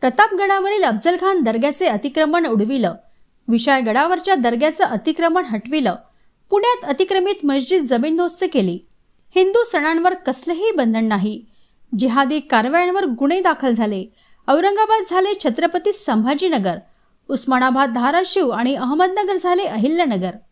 प्रतापगडावरील अफजलखान दर्ग्याचे अतिक्रमण उडविलं विशाळगडावरच्या दर्ग्याचं अतिक्रमण हटविलं पुण्यात अतिक्रमित मस्जिद जमीनदोस्त केली हिंदू सणांवर कसलंही बंधन नाही जिहादी कारवायांवर गुन्हे दाखल झाले औरंगाबाद झाले छत्रपती संभाजीनगर उस्मानाबाद धाराशिव आणि अहमदनगर झाले अहिल्यानगर